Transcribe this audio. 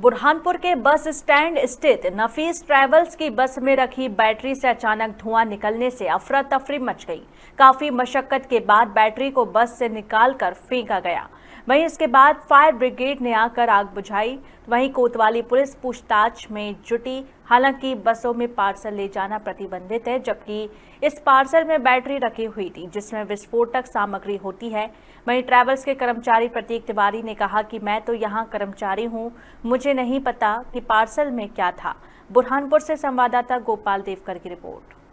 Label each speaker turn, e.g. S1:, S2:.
S1: बुरहानपुर के bus stand स्थित नफीस travels की बस में रखी बैटरी से अचानक धुआं निकलने से अफरा तफरी मच गई काफी मशक्कत के बाद बैटरी को बस से निकालकर फेंका गया वहीं इसके बाद फायर ब्रिगेड ने आकर आग बुझाई वहीं कोतवाली पुलिस पूछताछ में जुटी हालांकि बसों में पार्सल ले जाना प्रतिबंधित है जबकि इस पार्सल में बैटरी रखी हुई थी जिसमें विस्फोटक सामग्री होती है वहीं ट्रैवल्स के कर्मचारी प्रतीक तिवारी ने कहा कि मैं तो यहाँ कर्मचारी हूँ मुझे नहीं पता कि पार्सल में क्या था बुरहानपुर से संवाददाता गोपाल देवकर की रिपोर्ट